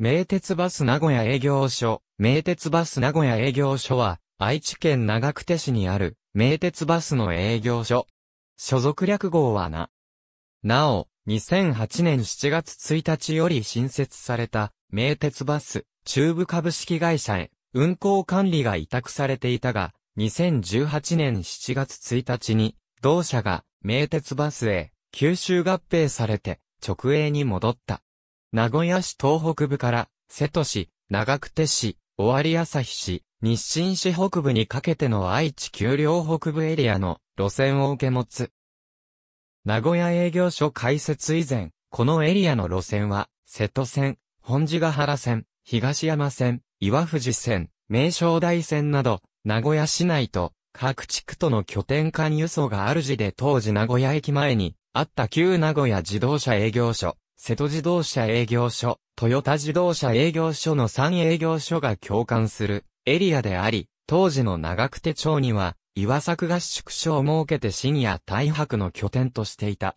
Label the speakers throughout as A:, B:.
A: 名鉄バス名古屋営業所、名鉄バス名古屋営業所は、愛知県長久手市にある、名鉄バスの営業所。所属略号はな。なお、2008年7月1日より新設された、名鉄バス、中部株式会社へ、運行管理が委託されていたが、2018年7月1日に、同社が、名鉄バスへ、吸収合併されて、直営に戻った。名古屋市東北部から、瀬戸市、長久手市、尾張旭市、日清市北部にかけての愛知丘陵北部エリアの路線を受け持つ。名古屋営業所開設以前、このエリアの路線は、瀬戸線、本地ヶ原線、東山線、岩藤線、名称台線など、名古屋市内と各地区との拠点間輸送があるじで当時名古屋駅前にあった旧名古屋自動車営業所、瀬戸自動車営業所、豊田自動車営業所の3営業所が共感するエリアであり、当時の長久手町には、岩作合宿所を設けて深夜大白の拠点としていた。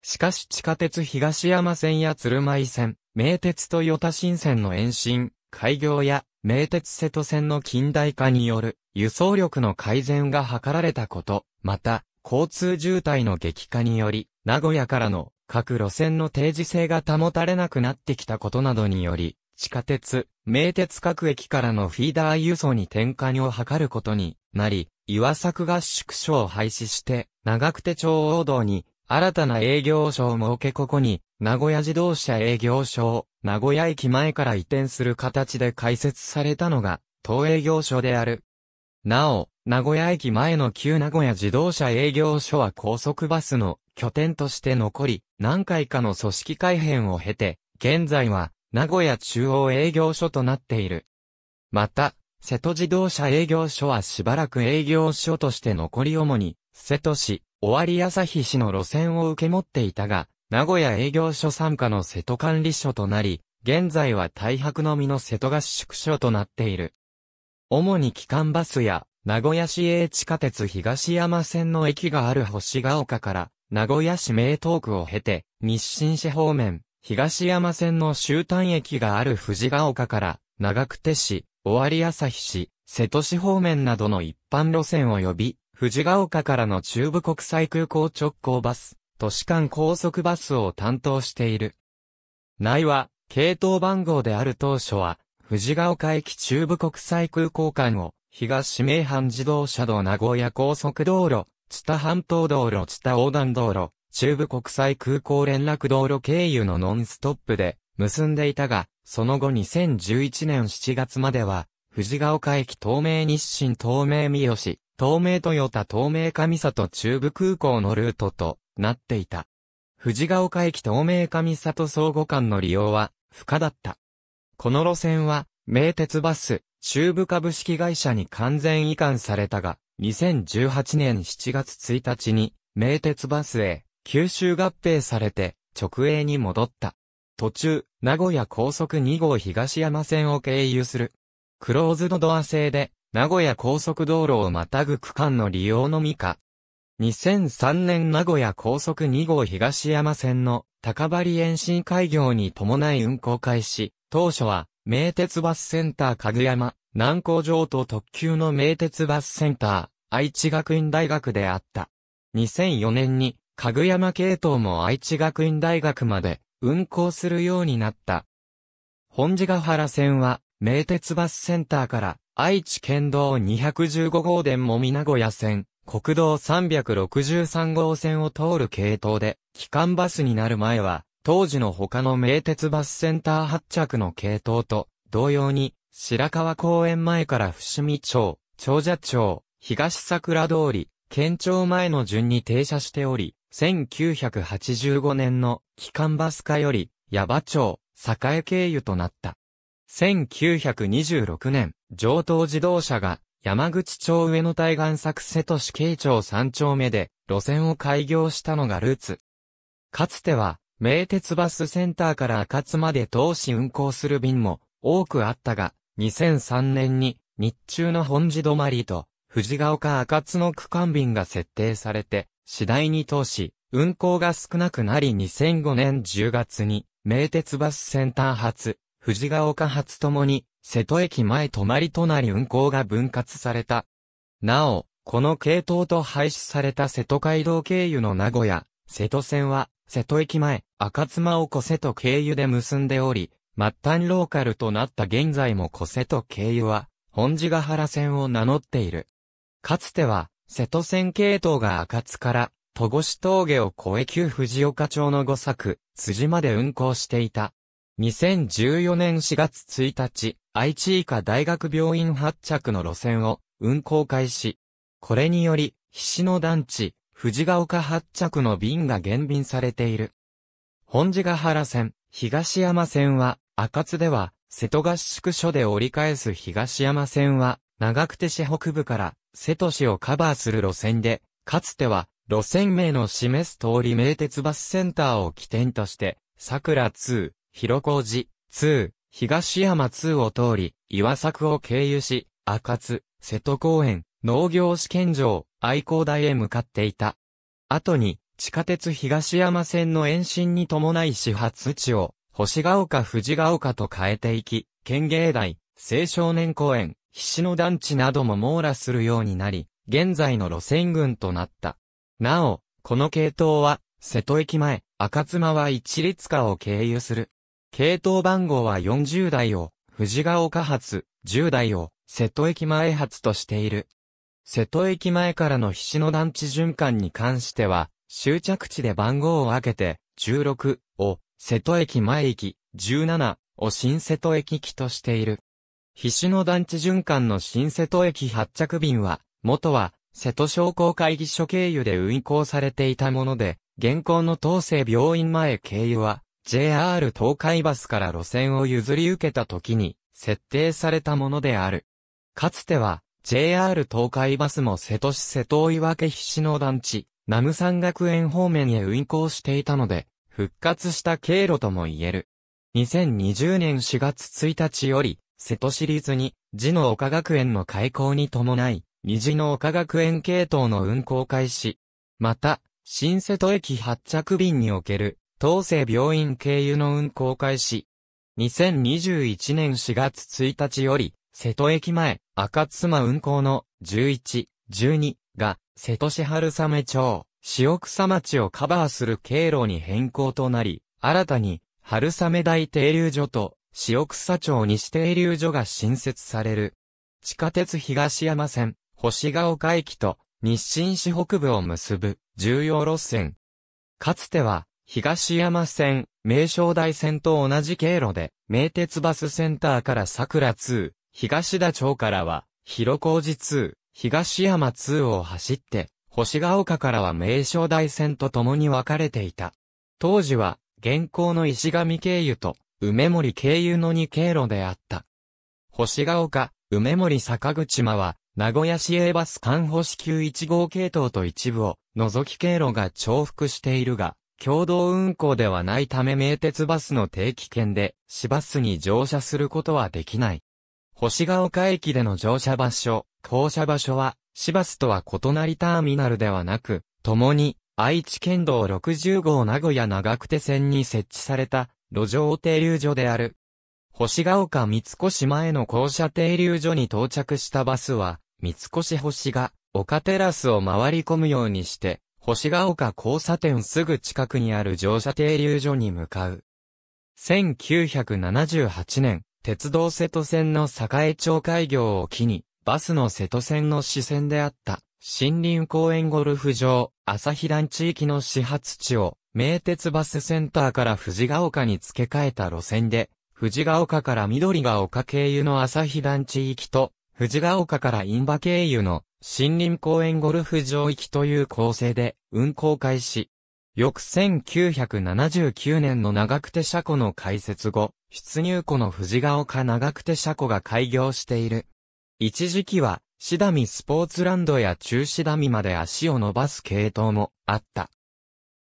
A: しかし地下鉄東山線や鶴舞線、名鉄豊田新線の延伸、開業や名鉄瀬戸線の近代化による輸送力の改善が図られたこと、また、交通渋滞の激化により、名古屋からの各路線の定時性が保たれなくなってきたことなどにより、地下鉄、名鉄各駅からのフィーダー輸送に転換を図ることになり、岩作合宿所を廃止して、長久手町王道に新たな営業所を設けここに、名古屋自動車営業所を名古屋駅前から移転する形で開設されたのが、当営業所である。なお、名古屋駅前の旧名古屋自動車営業所は高速バスの拠点として残り、何回かの組織改編を経て、現在は名古屋中央営業所となっている。また、瀬戸自動車営業所はしばらく営業所として残り主に、瀬戸市、尾張朝日市の路線を受け持っていたが、名古屋営業所傘下の瀬戸管理所となり、現在は大白のみの瀬戸合宿所となっている。主に機関バスや名古屋市営地下鉄東山線の駅がある星ヶ丘から、名古屋市名東区を経て、日清市方面、東山線の終端駅がある藤ヶ丘から、長久手市、尾張旭市、瀬戸市方面などの一般路線及び、藤ヶ丘からの中部国際空港直行バス、都市間高速バスを担当している。内は、系統番号である当初は、藤ヶ丘駅中部国際空港間を、東名阪自動車道名古屋高速道路、津田半島道路津田横断道路、中部国際空港連絡道路経由のノンストップで結んでいたが、その後2011年7月までは、藤ヶ丘駅東名日清東名三好、東名豊田東名上里中部空港のルートとなっていた。藤ヶ丘駅東名上里相互間の利用は不可だった。この路線は、名鉄バス、中部株式会社に完全移管されたが、2018年7月1日に、名鉄バスへ、九州合併されて、直営に戻った。途中、名古屋高速2号東山線を経由する。クローズドドア制で、名古屋高速道路をまたぐ区間の利用のみか。2003年名古屋高速2号東山線の高張延伸開業に伴い運行開始、当初は名鉄バスセンターかぐやま、南高城と特急の名鉄バスセンター、愛知学院大学であった。2004年に、かぐやま系統も愛知学院大学まで運行するようになった。本地ヶ原線は、名鉄バスセンターから、愛知県道215号電もみ名古屋線、国道363号線を通る系統で、機関バスになる前は、当時の他の名鉄バスセンター発着の系統と同様に、白川公園前から伏見町、長者町、東桜通り、県庁前の順に停車しており、1985年の機関バス化より、矢場町、栄経由となった。1926年、上東自動車が山口町上野対岸作瀬都市慶町3丁目で路線を開業したのがルーツ。かつては名鉄バスセンターから赤津まで通し運行する便も多くあったが、2003年に日中の本地止まりと藤ヶ丘赤津の区間便が設定されて、次第に通し、運行が少なくなり2005年10月に、名鉄バスセンター発、藤ヶ丘発ともに、瀬戸駅前泊まりとなり運行が分割された。なお、この系統と廃止された瀬戸街道経由の名古屋、瀬戸線は、瀬戸駅前、赤妻を小瀬戸経由で結んでおり、末端ローカルとなった現在も小瀬戸経由は、本地ヶ原線を名乗っている。かつては、瀬戸線系統が赤津から、戸越峠を越え旧藤岡町の五作、辻まで運行していた。2014年4月1日、愛知医科大学病院発着の路線を運行開始。これにより、菱野団地、藤ヶ丘発着の便が減便されている。本地ヶ原線、東山線は、赤津では、瀬戸合宿所で折り返す東山線は、長久手市北部から瀬戸市をカバーする路線で、かつては、路線名の示す通り名鉄バスセンターを起点として、桜2、広小路2、東山2を通り、岩作を経由し、赤津、瀬戸公園、農業試験場、愛工大へ向かっていた。後に、地下鉄東山線の延伸に伴い始発地を、星ヶ丘藤ヶ丘と変えていき、県芸大、青少年公園、菱野団地なども網羅するようになり、現在の路線群となった。なお、この系統は、瀬戸駅前、赤妻は一律化を経由する。系統番号は40台を、藤ヶ丘発、10台を、瀬戸駅前発としている。瀬戸駅前からの菱野団地循環に関しては、終着地で番号を開けて、16を瀬戸駅前駅、17を新瀬戸駅機としている。菱野団地循環の新瀬戸駅発着便は、元は瀬戸商工会議所経由で運行されていたもので、現行の東西病院前経由は、JR 東海バスから路線を譲り受けた時に、設定されたものである。かつては、JR 東海バスも瀬戸市瀬戸岩家菱の団地、南無山学園方面へ運行していたので、復活した経路とも言える。2020年4月1日より、瀬戸シリーズに、寺の岡学園の開校に伴い、二次の岡学園系統の運行開始。また、新瀬戸駅発着便における、東西病院経由の運行開始。2021年4月1日より、瀬戸駅前、赤妻運行の11、12が瀬戸市春雨町、塩草町をカバーする経路に変更となり、新たに春雨大停留所と塩草町西停留所が新設される。地下鉄東山線、星ヶ丘駅と日清市北部を結ぶ重要路線。かつては東山線、名称台線と同じ経路で、名鉄バスセンターから桜2、東田町からは、広小路2、東山2を走って、星ヶ丘からは名称大線と共に分かれていた。当時は、現行の石上経由と、梅森経由の2経路であった。星ヶ丘、梅森坂口間は、名古屋市営バス間星級1号系統と一部を、除き経路が重複しているが、共同運行ではないため名鉄バスの定期券で、市バスに乗車することはできない。星ヶ丘駅での乗車場所、降車場所は、市バスとは異なりターミナルではなく、共に、愛知県道60号名古屋長久手線に設置された、路上停留所である。星ヶ丘三越前の降車停留所に到着したバスは、三越星が丘テラスを回り込むようにして、星ヶ丘交差点すぐ近くにある乗車停留所に向かう。1978年、鉄道瀬戸線の栄町開業を機に、バスの瀬戸線の支線であった、森林公園ゴルフ場、朝日団地域の始発地を、名鉄バスセンターから藤ヶ丘に付け替えた路線で、藤ヶ丘から緑が丘経由の朝日団地域と、藤ヶ丘から印馬経由の森林公園ゴルフ場行きという構成で運行開始。翌1979年の長久手車庫の開設後、出入庫の藤ヶ丘長久手車庫が開業している。一時期は、シダミスポーツランドや中シダミまで足を伸ばす系統もあった。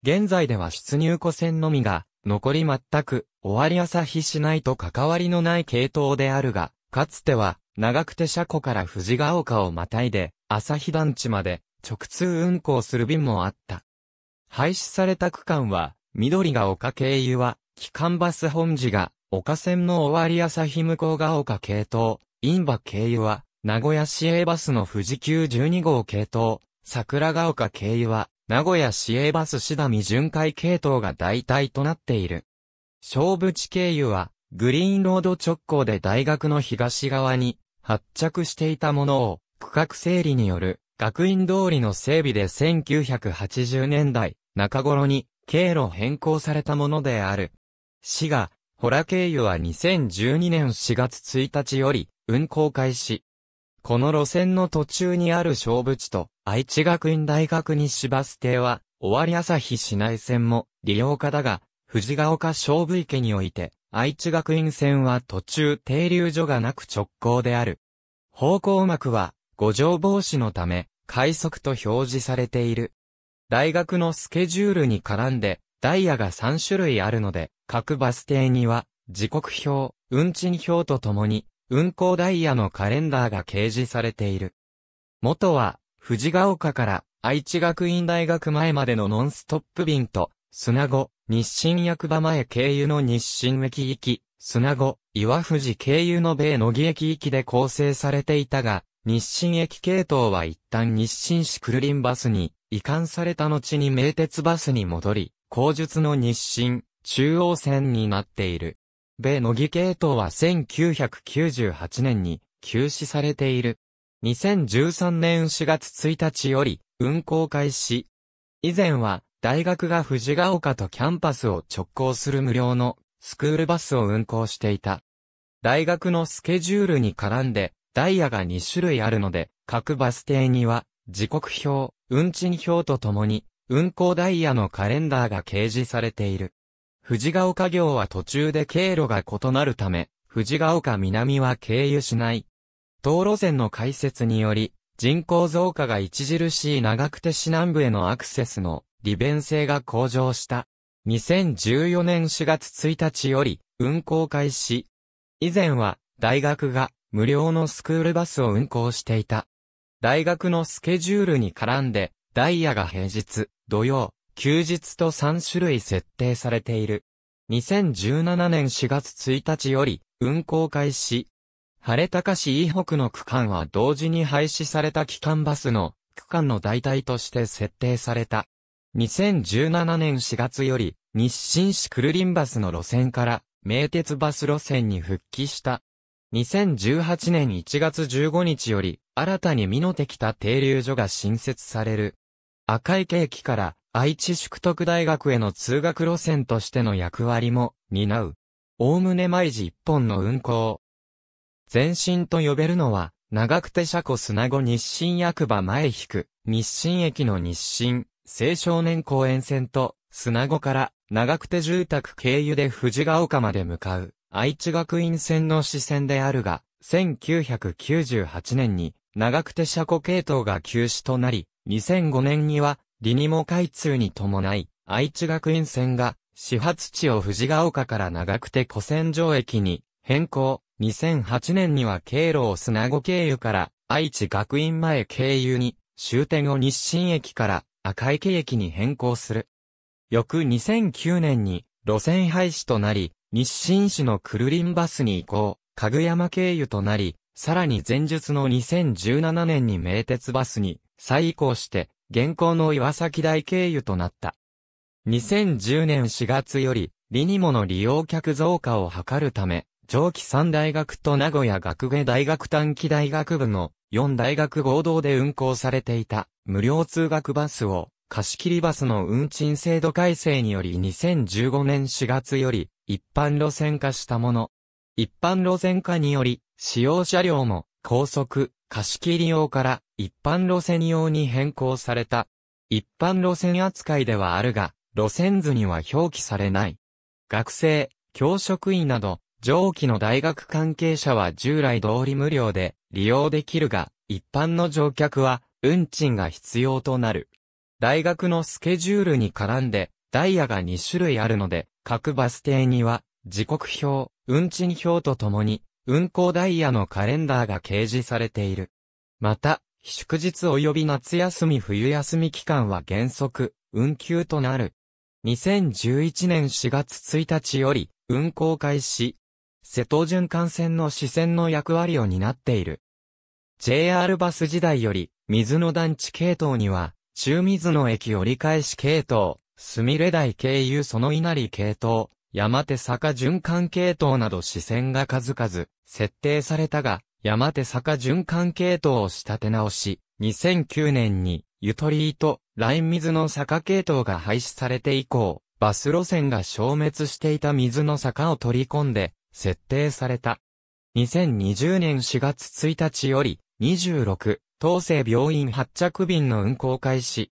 A: 現在では出入庫線のみが、残り全く、終わり朝日市内と関わりのない系統であるが、かつては、長久手車庫から藤ヶ丘をまたいで、朝日団地まで、直通運行する便もあった。廃止された区間は、緑が丘経由は、機関バス本寺が、丘線の終わり朝日向こうが丘系統、インバ経由は、名古屋市営バスの富士急12号系統、桜ヶ丘経由は、名古屋市営バスしだみ巡回系統が代替となっている。勝負地経由は、グリーンロード直行で大学の東側に発着していたものを、区画整理による学院通りの整備で1980年代、中頃に経路変更されたものである。市が、ホ経由は2012年4月1日より運行開始。この路線の途中にある勝負地と愛知学院大学西バス停は、尾張朝日市内線も利用化だが、藤ヶ丘勝負池において、愛知学院線は途中停留所がなく直行である。方向幕は、五条防止のため、快速と表示されている。大学のスケジュールに絡んで、ダイヤが3種類あるので、各バス停には、時刻表、運賃表とともに、運行ダイヤのカレンダーが掲示されている。元は、藤ヶ丘から愛知学院大学前までのノンストップ便と、砂子、日清役場前経由の日清駅行き、砂子、岩藤経由の米野木駅行きで構成されていたが、日清駅系統は一旦日清市クルリンバスに移管された後に名鉄バスに戻り、後述の日清、中央線になっている。米乃木系統は1998年に休止されている。2013年4月1日より運行開始。以前は大学が藤ヶ丘とキャンパスを直行する無料のスクールバスを運行していた。大学のスケジュールに絡んでダイヤが2種類あるので各バス停には時刻表、運賃表とともに、運行ダイヤのカレンダーが掲示されている。藤ヶ丘行は途中で経路が異なるため、藤ヶ丘南は経由しない。道路線の開設により、人口増加が著しい長久手市南部へのアクセスの利便性が向上した。2014年4月1日より運行開始。以前は大学が無料のスクールバスを運行していた。大学のスケジュールに絡んで、ダイヤが平日、土曜、休日と3種類設定されている。2017年4月1日より運行開始。晴れ高市以北の区間は同時に廃止された機関バスの区間の代替として設定された。2017年4月より日清市クルリンバスの路線から名鉄バス路線に復帰した。2018年1月15日より、新たに美濃てきた停留所が新設される。赤池駅から愛知宿徳大学への通学路線としての役割も担う。おおむね毎時一本の運行。前身と呼べるのは、長久手車庫砂子日清役場前引く、日清駅の日清、青少年公園線と、砂子から長久手住宅経由で藤ヶ丘まで向かう。愛知学院線の支線であるが、1998年に長久手車庫系統が休止となり、2005年にはリニモ開通に伴い、愛知学院線が始発地を藤ヶ丘から長久手古戦場駅に変更。2008年には経路を砂子経由から愛知学院前経由に終点を日清駅から赤池駅に変更する。翌2009年に路線廃止となり、日清市のクルリンバスに移行、かぐやま経由となり、さらに前述の2017年に名鉄バスに再移行して、現行の岩崎台経由となった。2010年4月より、リニモの利用客増加を図るため、上記3大学と名古屋学芸大学短期大学部の4大学合同で運行されていた無料通学バスを貸切バスの運賃制度改正により2015年4月より一般路線化したもの。一般路線化により、使用車両も高速、貸切用から一般路線用に変更された。一般路線扱いではあるが、路線図には表記されない。学生、教職員など、上記の大学関係者は従来通り無料で利用できるが、一般の乗客は運賃が必要となる。大学のスケジュールに絡んで、ダイヤが2種類あるので、各バス停には、時刻表、運賃表とともに、運行ダイヤのカレンダーが掲示されている。また、祝日及び夏休み冬休み期間は原則、運休となる。2011年4月1日より、運行開始。瀬戸循環線の支線の役割を担っている。JR バス時代より、水の団地系統には、中水野駅折り返し系統、すみれ台経由その稲荷系統、山手坂循環系統など視線が数々設定されたが、山手坂循環系統を仕立て直し、2009年に、ゆとりと、ライン水の坂系統が廃止されて以降、バス路線が消滅していた水の坂を取り込んで、設定された。2020年4月1日より、26、東西病院発着便の運行開始。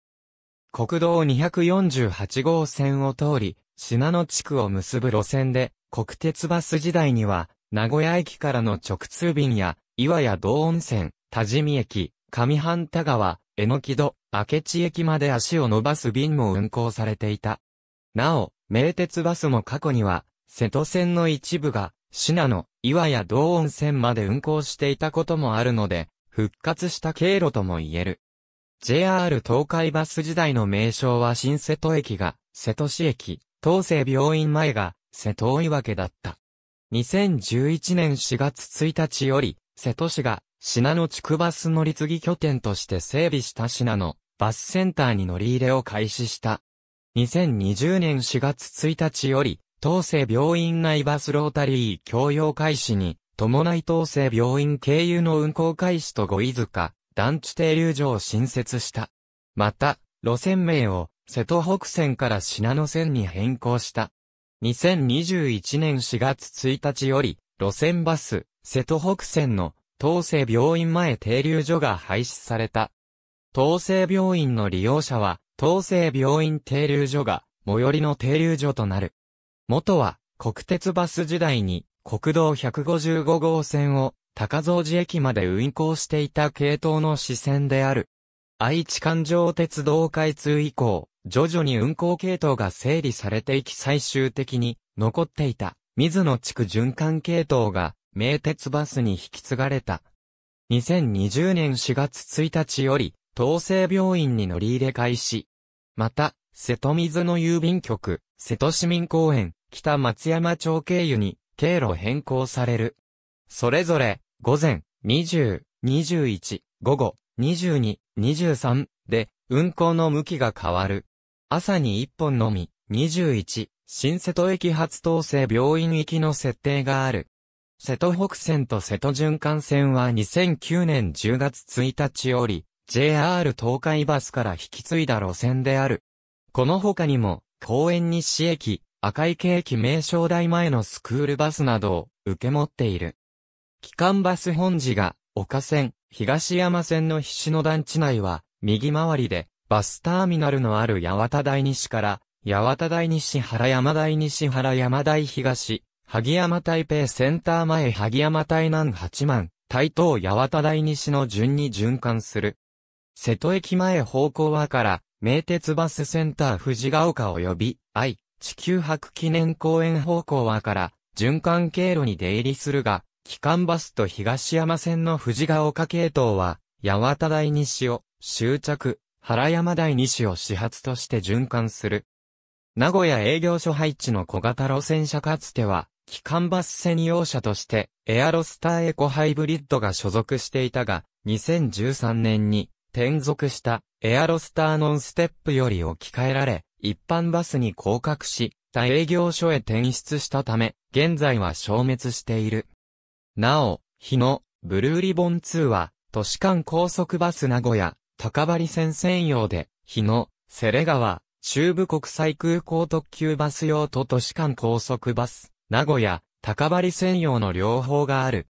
A: 国道248号線を通り、品野地区を結ぶ路線で、国鉄バス時代には、名古屋駅からの直通便や、岩屋道温泉、多治見駅、上半田川、江ノ木戸、明智駅まで足を伸ばす便も運行されていた。なお、名鉄バスも過去には、瀬戸線の一部が、信濃、岩屋道温泉まで運行していたこともあるので、復活した経路とも言える。JR 東海バス時代の名称は新瀬戸駅が瀬戸市駅、東西病院前が瀬戸追分けだった。2011年4月1日より、瀬戸市が品野地区バス乗り継ぎ拠点として整備した品のバスセンターに乗り入れを開始した。2020年4月1日より、東西病院内バスロータリー共用開始に伴い統制病院経由の運行開始と五井塚、団地停留所を新設した。また、路線名を瀬戸北線から品野線に変更した。2021年4月1日より、路線バス、瀬戸北線の、東西病院前停留所が廃止された。東西病院の利用者は、東西病院停留所が、最寄りの停留所となる。元は、国鉄バス時代に、国道155号線を高蔵寺駅まで運行していた系統の支線である。愛知環状鉄道開通以降、徐々に運行系統が整理されていき最終的に残っていた水野地区循環系統が名鉄バスに引き継がれた。2020年4月1日より東西病院に乗り入れ開始。また、瀬戸水の郵便局、瀬戸市民公園、北松山町経由に経路変更される。それぞれ、午前、20、21、午後、22、23で、運行の向きが変わる。朝に1本のみ、21、新瀬戸駅発東西病院行きの設定がある。瀬戸北線と瀬戸循環線は2009年10月1日より、JR 東海バスから引き継いだ路線である。この他にも、公園西駅、赤いケーキ名称台前のスクールバスなどを受け持っている。機関バス本寺が、岡線、東山線の菱野団地内は、右回りで、バスターミナルのある八幡台西から、八幡台西原山台西原山台東、萩山台北センター前萩山台南八幡、台東八幡台西の順に循環する。瀬戸駅前方向はから、名鉄バスセンター藤ヶ丘及び、愛、地球博記念公園方向はから循環経路に出入りするが、機関バスと東山線の藤ヶ丘系統は、八幡台西を終着、原山台西を始発として循環する。名古屋営業所配置の小型路線車かつては、機関バス専用車として、エアロスターエコハイブリッドが所属していたが、2013年に、転属した、エアロスターノンステップより置き換えられ、一般バスに降格し、他営業所へ転出したため、現在は消滅している。なお、日野、ブルーリボン2は、都市間高速バス名古屋、高張線専用で、日野、セレ川、中部国際空港特急バス用と都市間高速バス、名古屋、高張専用の両方がある。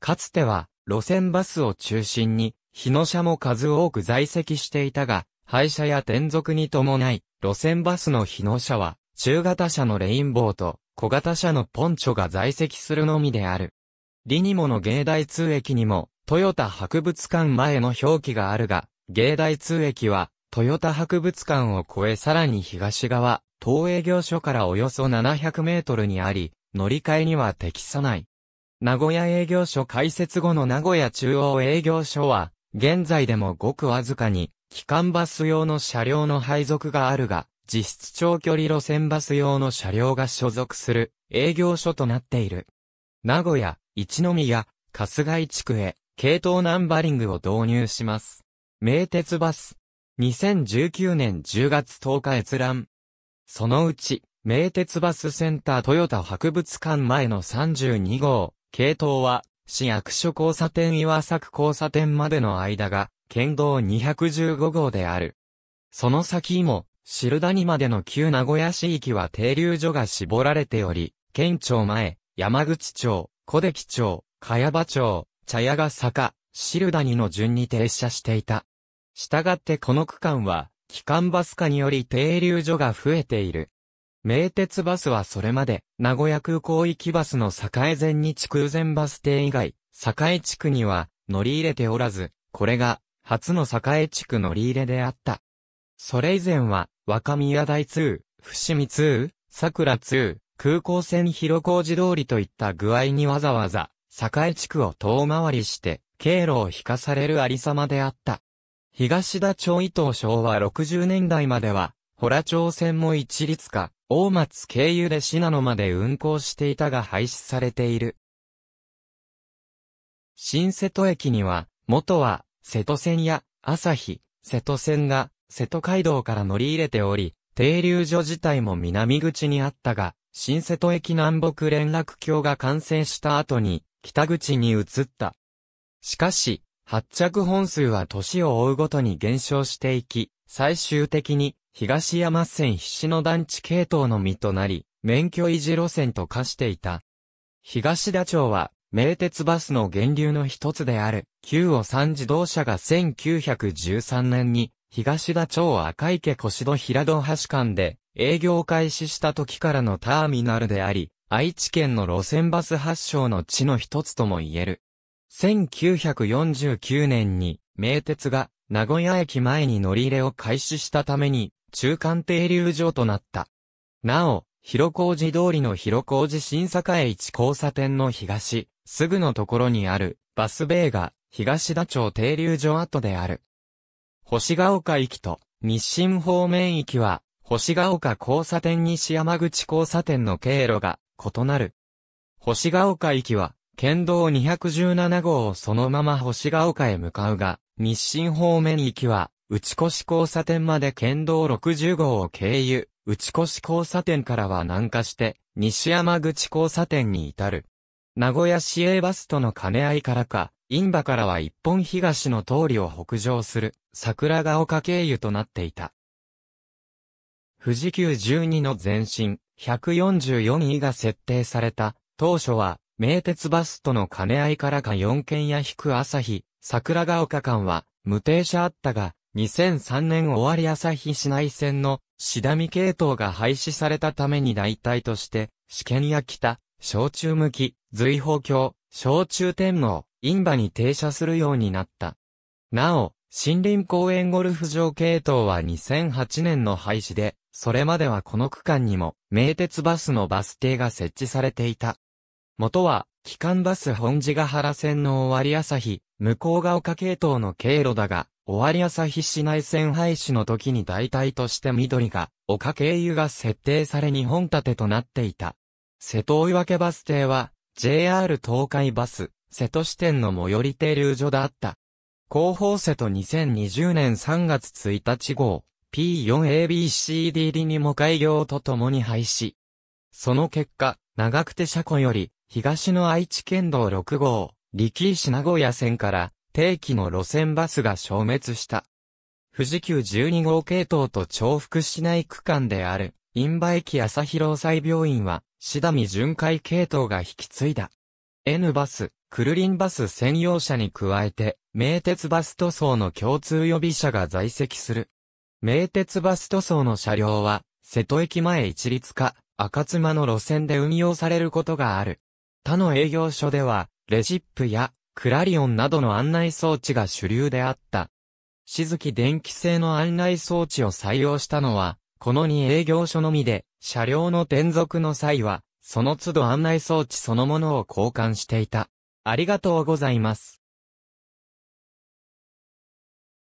A: かつては、路線バスを中心に、日野車も数多く在籍していたが、廃車や転属に伴い、路線バスの日野車は、中型車のレインボーと小型車のポンチョが在籍するのみである。リニモの芸大通駅にも、トヨタ博物館前の表記があるが、芸大通駅は、トヨタ博物館を越えさらに東側、東営業所からおよそ700メートルにあり、乗り換えには適さない。名古屋営業所開設後の名古屋中央営業所は、現在でもごくわずかに機関バス用の車両の配属があるが、実質長距離路線バス用の車両が所属する営業所となっている。名古屋、一宮、春日井地区へ、系統ナンバリングを導入します。名鉄バス。2019年10月10日閲覧。そのうち、名鉄バスセンター豊田博物館前の32号、系統は、市役所交差点岩作交差点までの間が、県道215号である。その先も、シルダニまでの旧名古屋市域は停留所が絞られており、県庁前、山口町、小出町、茅場町、茶屋が坂、シルダニの順に停車していた。したがってこの区間は、機関バス化により停留所が増えている。名鉄バスはそれまで、名古屋空港行きバスの栄前日空前バス停以外、栄地区には乗り入れておらず、これが初の栄地区乗り入れであった。それ以前は、若宮台通、伏見通、桜通、空港線広小路通りといった具合にわざわざ、栄地区を遠回りして、経路を引かされるありさまであった。東田町伊藤昭和60年代までは、ホラ町線も一律化、大松経由で信濃まで運行していたが廃止されている。新瀬戸駅には、元は瀬戸線や、朝日、瀬戸線が、瀬戸街道から乗り入れており、停留所自体も南口にあったが、新瀬戸駅南北連絡橋が完成した後に、北口に移った。しかし、発着本数は年を追うごとに減少していき、最終的に、東山線必死の団地系統のみとなり、免許維持路線と化していた。東田町は、名鉄バスの源流の一つである、旧尾山自動車が1913年に、東田町赤池越戸平戸橋間で営業開始した時からのターミナルであり、愛知県の路線バス発祥の地の一つとも言える。1949年に、名鉄が名古屋駅前に乗り入れを開始したために、中間停留所となった。なお、広小路通りの広小路新栄一交差点の東、すぐのところにある、バスベーが、東田町停留所跡である。星ヶ丘駅と、日清方面駅は、星ヶ丘交差点西山口交差点の経路が、異なる。星ヶ丘駅は、県道217号をそのまま星ヶ丘へ向かうが、日清方面行きは、内越交差点まで県道60号を経由、内越交差点からは南下して、西山口交差点に至る。名古屋市営バスとの兼ね合いからか、インバからは一本東の通りを北上する桜ヶ丘経由となっていた。富士急12の前身144位が設定された当初は名鉄バスとの兼ね合いからか4軒や引く朝日、桜ヶ丘間は無停車あったが、2003年終わり朝日市内線のしだみ系統が廃止されたために代替として、試験や北、小中向き、随法教、小中天皇、イ馬に停車するようになった。なお、森林公園ゴルフ場系統は2008年の廃止で、それまではこの区間にも、名鉄バスのバス停が設置されていた。元は、機関バス本地ヶ原線の終わり朝日、向こうが丘系統の経路だが、終わり朝日市内線廃止の時に代替として緑が、丘経由が設定され日本立てとなっていた。瀬戸追分バス停は、JR 東海バス、瀬戸支店の最寄り停留所だった。広報瀬戸2020年3月1日号、P4ABCD 入りにも開業とともに廃止。その結果、長久手車庫より、東の愛知県道6号、力石名古屋線から、定期の路線バスが消滅した。富士急12号系統と重複しない区間である、インバ朝広祭病院は、シダミ巡回系統が引き継いだ。N バス、クルリンバス専用車に加えて、名鉄バス塗装の共通予備車が在籍する。名鉄バス塗装の車両は、瀬戸駅前一律化、赤妻の路線で運用されることがある。他の営業所では、レジップやクラリオンなどの案内装置が主流であった。静き電気製の案内装置を採用したのは、この2営業所のみで、車両の転属の際は、その都度案内装置そのものを交換していた。ありがとうございます。